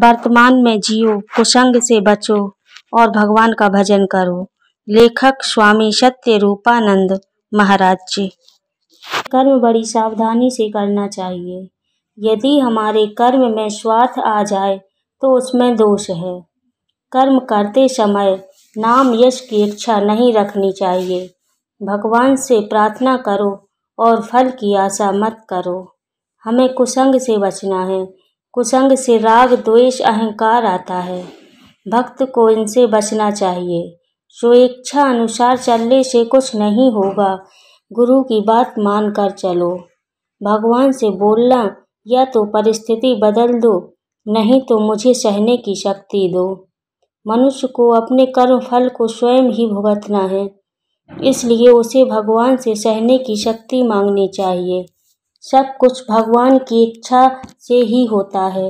वर्तमान में जियो कुसंग से बचो और भगवान का भजन करो लेखक स्वामी सत्य रूपानंद महाराज जी कर्म बड़ी सावधानी से करना चाहिए यदि हमारे कर्म में स्वार्थ आ जाए तो उसमें दोष है कर्म करते समय नाम यश की इच्छा नहीं रखनी चाहिए भगवान से प्रार्थना करो और फल की आशा मत करो हमें कुसंग से बचना है कुसंग से राग द्वेष अहंकार आता है भक्त को इनसे बचना चाहिए स्वेच्छा अनुसार चलने से कुछ नहीं होगा गुरु की बात मानकर चलो भगवान से बोलना या तो परिस्थिति बदल दो नहीं तो मुझे सहने की शक्ति दो मनुष्य को अपने कर्म फल को स्वयं ही भुगतना है इसलिए उसे भगवान से सहने की शक्ति मांगनी चाहिए सब कुछ भगवान की इच्छा से ही होता है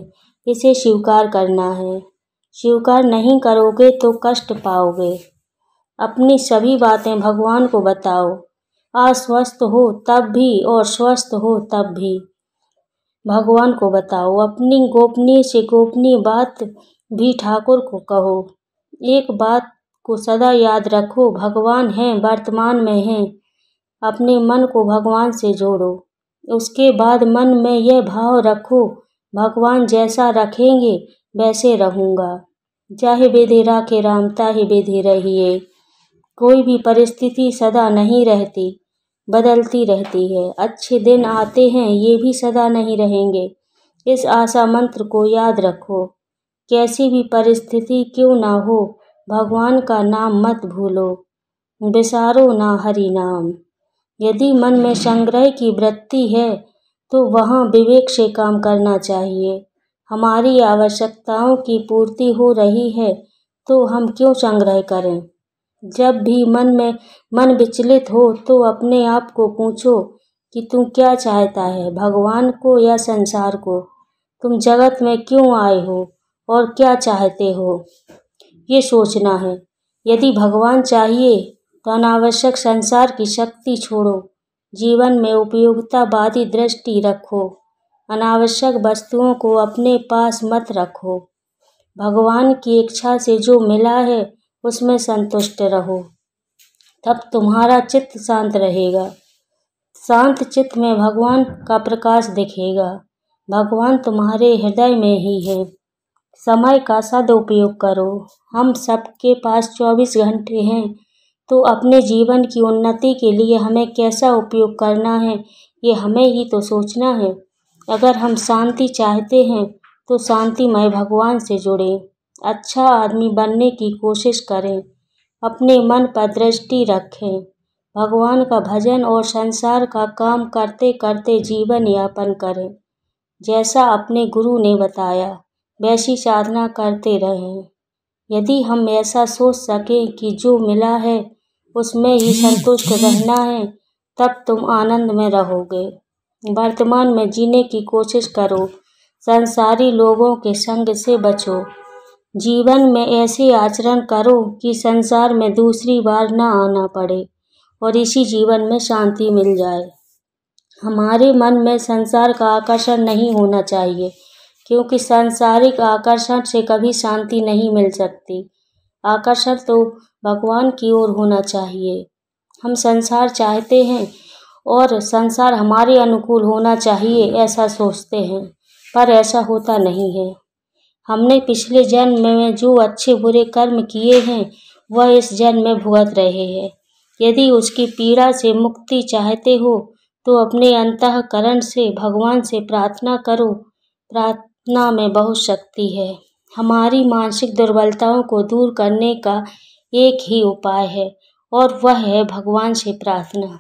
इसे स्वीकार करना है स्वीकार नहीं करोगे तो कष्ट पाओगे अपनी सभी बातें भगवान को बताओ अस्वस्थ हो तब भी और स्वस्थ हो तब भी भगवान को बताओ अपनी गोपनीय से गोपनीय बात भी ठाकुर को कहो एक बात को सदा याद रखो भगवान हैं वर्तमान में हैं अपने मन को भगवान से जोड़ो उसके बाद मन में यह भाव रखो भगवान जैसा रखेंगे वैसे रहूँगा चाहे बेधेरा के राम ताहे बेधे रहिए कोई भी परिस्थिति सदा नहीं रहती बदलती रहती है अच्छे दिन आते हैं ये भी सदा नहीं रहेंगे इस आशा मंत्र को याद रखो कैसी भी परिस्थिति क्यों ना हो भगवान का नाम मत भूलो बिसारो ना हरि नाम यदि मन में संग्रह की वृत्ति है तो वहाँ विवेक से काम करना चाहिए हमारी आवश्यकताओं की पूर्ति हो रही है तो हम क्यों संग्रह करें जब भी मन में मन विचलित हो तो अपने आप को पूछो कि तुम क्या चाहता है भगवान को या संसार को तुम जगत में क्यों आए हो और क्या चाहते हो ये सोचना है यदि भगवान चाहिए अनावश्यक संसार की शक्ति छोड़ो जीवन में उपयोगितावादी दृष्टि रखो अनावश्यक वस्तुओं को अपने पास मत रखो भगवान की इच्छा से जो मिला है उसमें संतुष्ट रहो तब तुम्हारा चित्त शांत रहेगा शांत चित्त में भगवान का प्रकाश दिखेगा भगवान तुम्हारे हृदय में ही है समय का सदुपयोग करो हम सबके पास चौबीस घंटे हैं तो अपने जीवन की उन्नति के लिए हमें कैसा उपयोग करना है ये हमें ही तो सोचना है अगर हम शांति चाहते हैं तो शांतिमय भगवान से जुड़ें अच्छा आदमी बनने की कोशिश करें अपने मन पर दृष्टि रखें भगवान का भजन और संसार का काम करते करते जीवन यापन करें जैसा अपने गुरु ने बताया वैसी साधना करते रहें यदि हम ऐसा सोच सकें कि जो मिला है उसमें ही संतुष्ट रहना है तब तुम आनंद में रहोगे वर्तमान में जीने की कोशिश करो संसारी लोगों के संग से बचो जीवन में ऐसे आचरण करो कि संसार में दूसरी बार ना आना पड़े और इसी जीवन में शांति मिल जाए हमारे मन में संसार का आकर्षण नहीं होना चाहिए क्योंकि सांसारिक आकर्षण से कभी शांति नहीं मिल सकती आकर्षण तो भगवान की ओर होना चाहिए हम संसार चाहते हैं और संसार हमारे अनुकूल होना चाहिए ऐसा सोचते हैं पर ऐसा होता नहीं है हमने पिछले जन्म में जो अच्छे बुरे कर्म किए हैं वह इस जन्म में भुगत रहे हैं यदि उसकी पीड़ा से मुक्ति चाहते हो तो अपने अंतकरण से भगवान से प्रार्थना करो प्रार्थना में बहुत शक्ति है हमारी मानसिक दुर्बलताओं को दूर करने का एक ही उपाय है और वह है भगवान से प्रार्थना